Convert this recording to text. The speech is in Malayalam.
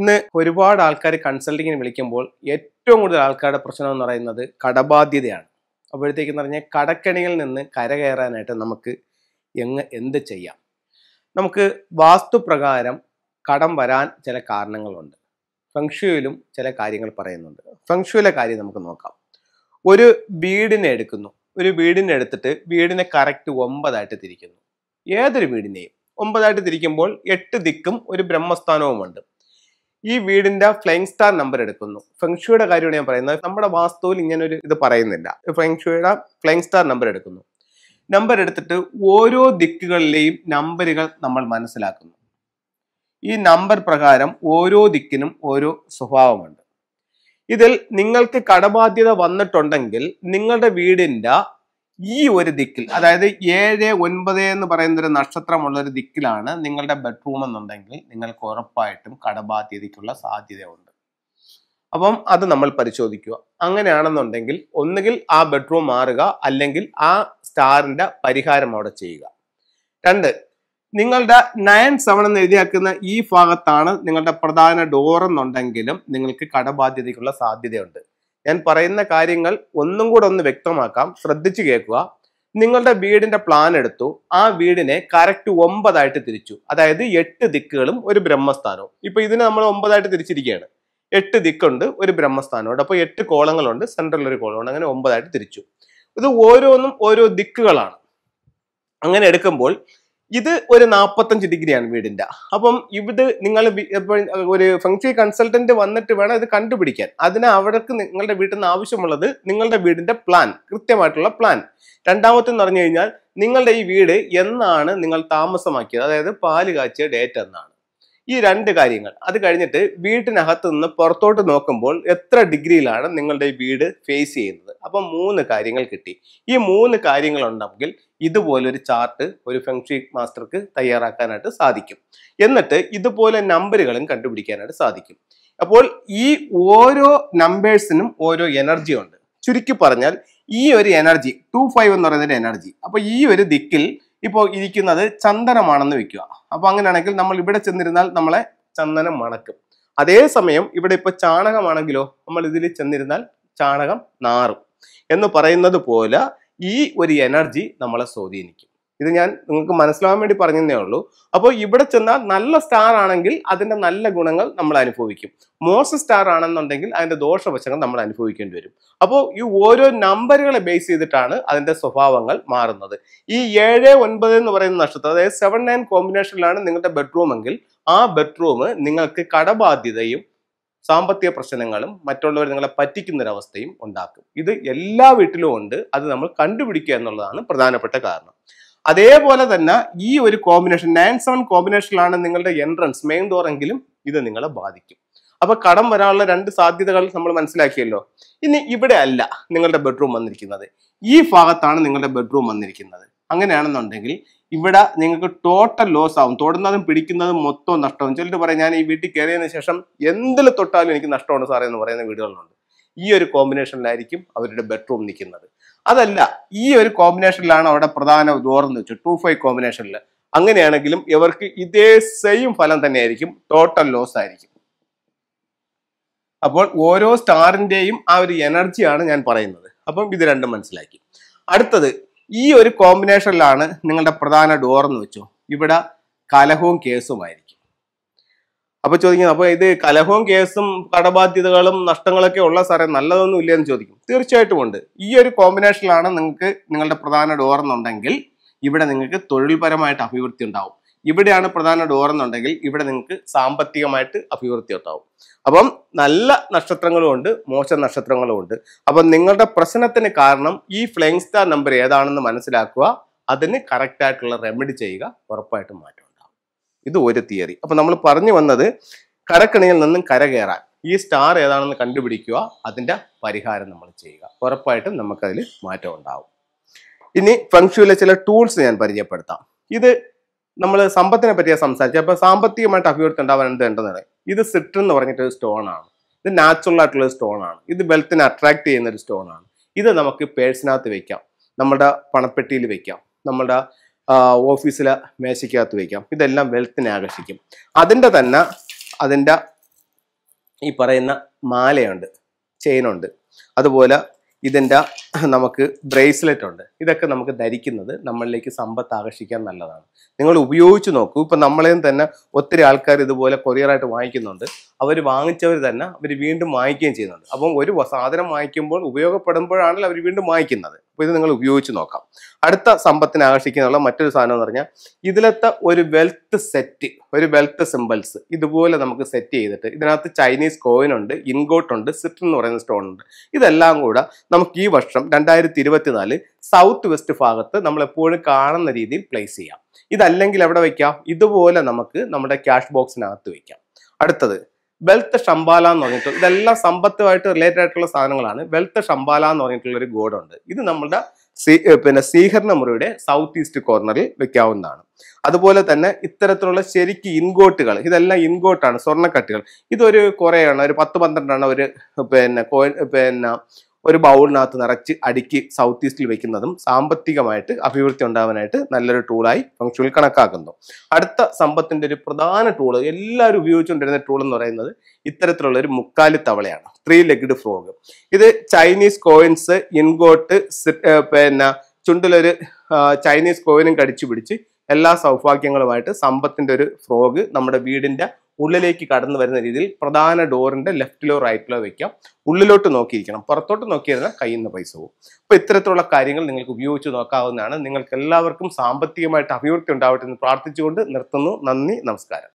ഇന്ന് ഒരുപാട് ആൾക്കാർ കൺസൾട്ടിങ്ങിന് വിളിക്കുമ്പോൾ ഏറ്റവും കൂടുതൽ ആൾക്കാരുടെ പ്രശ്നം എന്ന് പറയുന്നത് കടബാധ്യതയാണ് അപ്പോഴത്തേക്കെന്ന് പറഞ്ഞാൽ കടക്കെണിയിൽ നിന്ന് കരകയറാനായിട്ട് നമുക്ക് എങ്ങ് എന്ത് ചെയ്യാം നമുക്ക് വാസ്തുപ്രകാരം കടം വരാൻ ചില കാരണങ്ങളുണ്ട് ഫെങ്ഷുയിലും ചില കാര്യങ്ങൾ പറയുന്നുണ്ട് ഫെങ്ഷുയിലെ കാര്യം നമുക്ക് നോക്കാം ഒരു വീടിനെ എടുക്കുന്നു ഒരു വീടിനെ എടുത്തിട്ട് വീടിനെ കറക്റ്റ് ഒമ്പതായിട്ട് തിരിക്കുന്നു ഏതൊരു വീടിനെയും ഒമ്പതായിട്ട് തിരിക്കുമ്പോൾ എട്ട് ദിക്കും ഒരു ബ്രഹ്മസ്ഥാനവുമുണ്ട് ഈ വീടിന്റെ ഫ്ലൈങ് സ്റ്റാർ നമ്പർ എടുക്കുന്നു ഫെങ്ഷുയുടെ കാര്യമാണ് ഞാൻ പറയുന്നത് നമ്മുടെ വാസ്തുവിൽ ഇങ്ങനെ ഒരു ഇത് പറയുന്നില്ല ഫെങ്ഷുയുടെ ഫ്ലൈങ് സ്റ്റാർ നമ്പർ എടുക്കുന്നു നമ്പർ എടുത്തിട്ട് ഓരോ ദിക്കുകളിലെയും നമ്പറുകൾ നമ്മൾ മനസ്സിലാക്കുന്നു ഈ നമ്പർ പ്രകാരം ഓരോ ദിക്കിനും ഓരോ സ്വഭാവമുണ്ട് ഇതിൽ നിങ്ങൾക്ക് കടബാധ്യത വന്നിട്ടുണ്ടെങ്കിൽ നിങ്ങളുടെ വീടിന്റെ ഈ ഒരു ദിക്കിൽ അതായത് ഏഴ് ഒൻപത് എന്ന് പറയുന്ന ഒരു നക്ഷത്രമുള്ള ഒരു ദിക്കിലാണ് നിങ്ങളുടെ ബെഡ്റൂം എന്നുണ്ടെങ്കിൽ നിങ്ങൾക്ക് ഉറപ്പായിട്ടും കടബാധ്യതയ്ക്കുള്ള സാധ്യതയുണ്ട് അപ്പം അത് നമ്മൾ പരിശോധിക്കുക അങ്ങനെയാണെന്നുണ്ടെങ്കിൽ ഒന്നുകിൽ ആ ബെഡ്റൂം മാറുക അല്ലെങ്കിൽ ആ സ്റ്റാറിന്റെ പരിഹാരം അവിടെ ചെയ്യുക രണ്ട് നിങ്ങളുടെ നയൻ സെവൻ എന്ന് എഴുതിയാക്കുന്ന ഈ ഭാഗത്താണ് നിങ്ങളുടെ പ്രധാന ഡോർ എന്നുണ്ടെങ്കിലും നിങ്ങൾക്ക് കടബാധ്യതയ്ക്കുള്ള സാധ്യതയുണ്ട് ഞാൻ പറയുന്ന കാര്യങ്ങൾ ഒന്നും കൂടെ ഒന്ന് വ്യക്തമാക്കാം ശ്രദ്ധിച്ചു കേൾക്കുക നിങ്ങളുടെ വീടിന്റെ പ്ലാൻ എടുത്തു ആ വീടിനെ കറക്റ്റ് ഒമ്പതായിട്ട് തിരിച്ചു അതായത് എട്ട് ദിക്കുകളും ഒരു ബ്രഹ്മസ്ഥാനവും ഇപ്പൊ ഇതിനെ നമ്മൾ ഒമ്പതായിട്ട് തിരിച്ചിരിക്കുകയാണ് എട്ട് ദിക്കുണ്ട് ഒരു ബ്രഹ്മസ്ഥാനമുണ്ട് അപ്പോൾ എട്ട് കോളങ്ങളുണ്ട് സെൻട്രലിൽ ഒരു കോളമുണ്ട് അങ്ങനെ ഒമ്പതായിട്ട് തിരിച്ചു ഇത് ഓരോന്നും ഓരോ ദിക്കുകളാണ് അങ്ങനെ എടുക്കുമ്പോൾ ഇത് ഒരു നാൽപ്പത്തഞ്ച് ഡിഗ്രിയാണ് വീടിന്റെ അപ്പം ഇത് നിങ്ങൾ ഒരു ഫംഗ്ഷൻ കൺസൾട്ടന്റ് വന്നിട്ട് വേണം ഇത് കണ്ടുപിടിക്കാൻ അതിന് അവർക്ക് നിങ്ങളുടെ വീട്ടിൽ നിന്ന് ആവശ്യമുള്ളത് നിങ്ങളുടെ വീടിന്റെ പ്ലാൻ കൃത്യമായിട്ടുള്ള പ്ലാൻ എന്ന് പറഞ്ഞു കഴിഞ്ഞാൽ നിങ്ങളുടെ ഈ വീട് എന്നാണ് നിങ്ങൾ താമസമാക്കിയത് അതായത് പാല് കാച്ചിയ ഡേറ്റ് എന്നാണ് ഈ രണ്ട് കാര്യങ്ങൾ അത് കഴിഞ്ഞിട്ട് വീട്ടിനകത്ത് നിന്ന് പുറത്തോട്ട് നോക്കുമ്പോൾ എത്ര ഡിഗ്രിയിലാണ് നിങ്ങളുടെ വീട് ഫേസ് ചെയ്യുന്നത് അപ്പം മൂന്ന് കാര്യങ്ങൾ കിട്ടി ഈ മൂന്ന് കാര്യങ്ങൾ ഉണ്ടെങ്കിൽ ഇതുപോലൊരു ചാർട്ട് ഒരു ഫെങ്ഷി മാസ്റ്റർക്ക് തയ്യാറാക്കാനായിട്ട് സാധിക്കും എന്നിട്ട് ഇതുപോലെ നമ്പറുകളും കണ്ടുപിടിക്കാനായിട്ട് സാധിക്കും അപ്പോൾ ഈ ഓരോ നമ്പേഴ്സിനും ഓരോ എനർജി ഉണ്ട് ചുരുക്കി പറഞ്ഞാൽ ഈ ഒരു എനർജി ടു ഫൈവ് എന്ന് പറയുന്നൊരു എനർജി അപ്പോൾ ഈ ഒരു ദിക്കിൽ ഇപ്പോൾ ഇരിക്കുന്നത് ചന്ദനമാണെന്ന് വെക്കുക അപ്പൊ അങ്ങനെയാണെങ്കിൽ നമ്മൾ ഇവിടെ ചെന്നിരുന്നാൽ നമ്മളെ ചന്ദനം മണക്കും അതേസമയം ഇവിടെ ഇപ്പൊ ചാണകമാണെങ്കിലോ നമ്മൾ ഇതിൽ ചെന്നിരുന്നാൽ ചാണകം നാറും എന്ന് പറയുന്നത് പോലെ ഈ ഒരു എനർജി നമ്മളെ സ്വാധീനിക്കും ഇത് ഞാൻ നിങ്ങൾക്ക് മനസ്സിലാവാൻ വേണ്ടി പറഞ്ഞതേ ഉള്ളൂ അപ്പോൾ ഇവിടെ ചെന്നാൽ നല്ല സ്റ്റാർ ആണെങ്കിൽ അതിന്റെ നല്ല ഗുണങ്ങൾ നമ്മൾ അനുഭവിക്കും മോശം സ്റ്റാർ ആണെന്നുണ്ടെങ്കിൽ അതിന്റെ ദോഷവശങ്ങൾ നമ്മൾ അനുഭവിക്കേണ്ടി വരും അപ്പോൾ ഈ ഓരോ നമ്പറുകളെ ബേസ് ചെയ്തിട്ടാണ് അതിന്റെ സ്വഭാവങ്ങൾ മാറുന്നത് ഈ ഏഴ് ഒൻപത് എന്ന് പറയുന്ന നക്ഷത്രം അതായത് സെവൻ നയൻ കോമ്പിനേഷനിലാണ് നിങ്ങളുടെ ബെഡ്റൂം എങ്കിൽ ആ ബെഡ്റൂം നിങ്ങൾക്ക് കടബാധ്യതയും സാമ്പത്തിക പ്രശ്നങ്ങളും മറ്റുള്ളവർ നിങ്ങളെ പറ്റിക്കുന്നൊരവസ്ഥയും ഉണ്ടാക്കും ഇത് എല്ലാ വീട്ടിലും ഉണ്ട് അത് നമ്മൾ കണ്ടുപിടിക്കുക എന്നുള്ളതാണ് പ്രധാനപ്പെട്ട കാരണം അതേപോലെ തന്നെ ഈ ഒരു കോമ്പിനേഷൻ നയൻ സെവൻ കോമ്പിനേഷനിലാണ് നിങ്ങളുടെ എൻട്രൻസ് മെയിൻ ഡോർ എങ്കിലും ഇത് നിങ്ങളെ ബാധിക്കും അപ്പൊ കടം വരാനുള്ള രണ്ട് സാധ്യതകൾ നമ്മൾ മനസ്സിലാക്കിയല്ലോ ഇനി ഇവിടെ അല്ല നിങ്ങളുടെ ബെഡ്റൂം വന്നിരിക്കുന്നത് ഈ ഭാഗത്താണ് നിങ്ങളുടെ ബെഡ്റൂം വന്നിരിക്കുന്നത് അങ്ങനെയാണെന്നുണ്ടെങ്കിൽ ഇവിടെ നിങ്ങൾക്ക് ടോട്ടൽ ലോസ് ആവും തൊടുന്നതും പിടിക്കുന്നതും മൊത്തം നഷ്ടവും ചിലർ പറയും ഞാൻ ഈ വീട്ടിൽ കയറിയതിന് ശേഷം എന്തിൽ തൊട്ടാലും എനിക്ക് നഷ്ടമാണ് സാറേ എന്ന് പറയുന്ന വീടുകളുണ്ട് ഈ ഒരു കോമ്പിനേഷനിലായിരിക്കും അവരുടെ ബെഡ്റൂം നിൽക്കുന്നത് അതല്ല ഈ ഒരു കോമ്പിനേഷനിലാണ് അവിടെ പ്രധാന ദൂരം വെച്ചു ടു ഫൈവ് കോമ്പിനേഷനിൽ അങ്ങനെയാണെങ്കിലും ഇവർക്ക് ഇതേ സെയിം ഫലം തന്നെയായിരിക്കും ടോട്ടൽ ലോസ് ആയിരിക്കും അപ്പോൾ ഓരോ സ്റ്റാറിൻ്റെയും ആ ഒരു എനർജിയാണ് ഞാൻ പറയുന്നത് അപ്പം ഇത് രണ്ടും മനസ്സിലാക്കി അടുത്തത് ഈ ഒരു കോമ്പിനേഷനിലാണ് നിങ്ങളുടെ പ്രധാന ഡോർ എന്ന് വെച്ചു ഇവിടെ കലഹവും കേസുമായിരിക്കും അപ്പൊ ചോദിക്കുന്നത് അപ്പൊ ഇത് കലഹവും കേസും കടബാധ്യതകളും നഷ്ടങ്ങളൊക്കെ ഉള്ള സാറേ നല്ലതൊന്നും ഇല്ലേ എന്ന് ചോദിക്കും തീർച്ചയായിട്ടും ഉണ്ട് ഈ ഒരു കോമ്പിനേഷനിലാണ് നിങ്ങൾക്ക് നിങ്ങളുടെ പ്രധാന ഡോർ എന്നുണ്ടെങ്കിൽ ഇവിടെ നിങ്ങൾക്ക് തൊഴിൽപരമായിട്ട് അഭിവൃദ്ധി ഉണ്ടാവും ഇവിടെയാണ് പ്രധാന ഡോർ എന്നുണ്ടെങ്കിൽ ഇവിടെ നിങ്ങൾക്ക് സാമ്പത്തികമായിട്ട് അഭിവൃദ്ധി ഉണ്ടാവും അപ്പം നല്ല നക്ഷത്രങ്ങളും ഉണ്ട് മോശം നക്ഷത്രങ്ങളും ഉണ്ട് അപ്പം നിങ്ങളുടെ പ്രശ്നത്തിന് കാരണം ഈ ഫ്ലെയിങ് സ്റ്റാർ നമ്പർ ഏതാണെന്ന് മനസ്സിലാക്കുക അതിന് കറക്റ്റായിട്ടുള്ള റെമഡി ചെയ്യുക ഉറപ്പായിട്ടും മാറ്റുക ഇത് ഒരു തിയറി അപ്പൊ നമ്മൾ പറഞ്ഞു വന്നത് കരക്കിണയിൽ നിന്നും കരകയറാൻ ഈ സ്റ്റാർ ഏതാണെന്ന് കണ്ടുപിടിക്കുക അതിന്റെ പരിഹാരം നമ്മൾ ചെയ്യുക ഉറപ്പായിട്ടും നമുക്കതിൽ മാറ്റം ഉണ്ടാവും ഇനി ഫെങ്ഷുവിലെ ചില ടൂൾസ് ഞാൻ പരിചയപ്പെടുത്താം ഇത് നമ്മൾ സമ്പത്തിനെ പറ്റിയാണ് സംസാരിച്ചത് അപ്പോൾ സാമ്പത്തികമായിട്ട് അഭിവൃദ്ധി ഉണ്ടാവാൻ എന്ത് ഇത് സിട്രൻ എന്ന് പറഞ്ഞിട്ട് ഒരു സ്റ്റോൺ ആണ് ഇത് നാച്ചുറൽ ആയിട്ടുള്ള സ്റ്റോൺ ആണ് ഇത് വെൽത്തിനെ അട്രാക്ട് ചെയ്യുന്ന ഒരു സ്റ്റോൺ ആണ് ഇത് നമുക്ക് പേഴ്സിനകത്ത് വെക്കാം നമ്മുടെ പണപ്പെട്ടിയിൽ വെക്കാം നമ്മുടെ ഓഫീസിലെ മേശയ്ക്കകത്ത് വയ്ക്കാം ഇതെല്ലാം വെൽത്തിനെ ആകർഷിക്കും അതിൻ്റെ തന്നെ അതിൻ്റെ ഈ പറയുന്ന മാലയുണ്ട് ചെയിനുണ്ട് അതുപോലെ ഇതിൻ്റെ നമുക്ക് ബ്രേസ്ലെറ്റ് ഉണ്ട് ഇതൊക്കെ നമുക്ക് ധരിക്കുന്നത് നമ്മളിലേക്ക് സമ്പത്ത് ആകർഷിക്കാൻ നല്ലതാണ് നിങ്ങൾ ഉപയോഗിച്ച് നോക്കൂ ഇപ്പം നമ്മളെയും തന്നെ ഒത്തിരി ആൾക്കാർ ഇതുപോലെ കൊറിയറായിട്ട് വാങ്ങിക്കുന്നുണ്ട് അവർ വാങ്ങിച്ചവർ തന്നെ അവർ വീണ്ടും വാങ്ങിക്കുകയും ചെയ്യുന്നുണ്ട് അപ്പം ഒരു സാധനം വാങ്ങിക്കുമ്പോൾ ഉപയോഗപ്പെടുമ്പോഴാണല്ലോ അവർ വീണ്ടും വാങ്ങിക്കുന്നത് അപ്പോൾ ഇത് നിങ്ങൾ ഉപയോഗിച്ച് നോക്കാം അടുത്ത സമ്പത്തിനെ ആകർഷിക്കാനുള്ള മറ്റൊരു സാധനം എന്ന് പറഞ്ഞാൽ ഇതിലത്തെ ഒരു വെൽത്ത് സെറ്റ് ഒരു വെൽത്ത് സിമ്പിൾസ് ഇതുപോലെ നമുക്ക് സെറ്റ് ചെയ്തിട്ട് ഇതിനകത്ത് ചൈനീസ് കോയിൻ ഉണ്ട് ഇൻഗോട്ട് ഉണ്ട് സിറ്റ് എന്ന് പറയുന്ന സ്റ്റോൺ ഉണ്ട് ഇതെല്ലാം കൂടെ നമുക്ക് ഈ വർഷം രണ്ടായിരത്തി ഇരുപത്തിനാല് സൗത്ത് വെസ്റ്റ് ഭാഗത്ത് നമ്മൾ എപ്പോഴും കാണുന്ന രീതിയിൽ പ്ലേസ് ചെയ്യാം ഇതല്ലെങ്കിൽ എവിടെ വയ്ക്കാം ഇതുപോലെ നമുക്ക് നമ്മുടെ ക്യാഷ് ബോക്സിനകത്ത് വയ്ക്കാം അടുത്തത് വെൽത്ത് ഷംബാല എന്ന് പറഞ്ഞിട്ട് ഇതെല്ലാം സമ്പത്തുമായിട്ട് റിലേറ്റഡ് ആയിട്ടുള്ള സാധനങ്ങളാണ് വെൽത്ത് ഷംബാല എന്ന് പറഞ്ഞിട്ടുള്ള ഒരു ഗോഡുണ്ട് ഇത് നമ്മളുടെ പിന്നെ സീഹർണ മുറിയുടെ സൗത്ത് ഈസ്റ്റ് കോർണറിൽ വെക്കാവുന്നതാണ് അതുപോലെ തന്നെ ഇത്തരത്തിലുള്ള ശരിക്ക് ഇൻഗോട്ടുകൾ ഇതെല്ലാം ഇൻഗോട്ടാണ് സ്വർണ്ണക്കട്ടികൾ ഇതൊരു കുറേ എണ്ണം ഒരു പത്ത് പന്ത്രണ്ടെണ്ണം ഒരു പിന്നെ പിന്നെ ഒരു ബൗളിനകത്ത് നിറച്ച് അടുക്കി സൗത്ത് ഈസ്റ്റിൽ വെക്കുന്നതും സാമ്പത്തികമായിട്ട് അഭിവൃദ്ധി ഉണ്ടാവാനായിട്ട് നല്ലൊരു ടൂളായി ഫംഗ്ഷനിൽ കണക്കാക്കുന്നു അടുത്ത സമ്പത്തിന്റെ ഒരു പ്രധാന ടൂൾ എല്ലാവരും ഉപയോഗിച്ചുകൊണ്ടിരുന്ന ടൂൾ എന്ന് പറയുന്നത് ഇത്തരത്തിലുള്ള ഒരു മുക്കാലി തവളയാണ് ത്രീ ലെഗ്ഡ് ഫ്രോഗ് ഇത് ചൈനീസ് കോയിൻസ് ഇൻഗോട്ട് പിന്നെ ചുണ്ടിലൊരു ചൈനീസ് കോയിനും കടിച്ചു പിടിച്ച് എല്ലാ സൗഭാഗ്യങ്ങളുമായിട്ട് സമ്പത്തിന്റെ ഒരു ഫ്രോഗ് നമ്മുടെ വീടിന്റെ ഉള്ളിലേക്ക് കടന്നു വരുന്ന രീതിയിൽ പ്രധാന ഡോറിന്റെ ലെഫ്റ്റിലോ റൈറ്റിലോ വെക്കാം ഉള്ളിലോട്ട് നോക്കിയിരിക്കണം പുറത്തോട്ട് നോക്കിയിരുന്നാൽ കയ്യിൽ നിന്ന് പൈസ പോകും അപ്പൊ ഇത്തരത്തിലുള്ള കാര്യങ്ങൾ നിങ്ങൾക്ക് ഉപയോഗിച്ച് നോക്കാവുന്നതാണ് നിങ്ങൾക്ക് എല്ലാവർക്കും സാമ്പത്തികമായിട്ട് അഭിവൃദ്ധി ഉണ്ടാവട്ടെ എന്ന് പ്രാർത്ഥിച്ചുകൊണ്ട് നിർത്തുന്നു നന്ദി നമസ്കാരം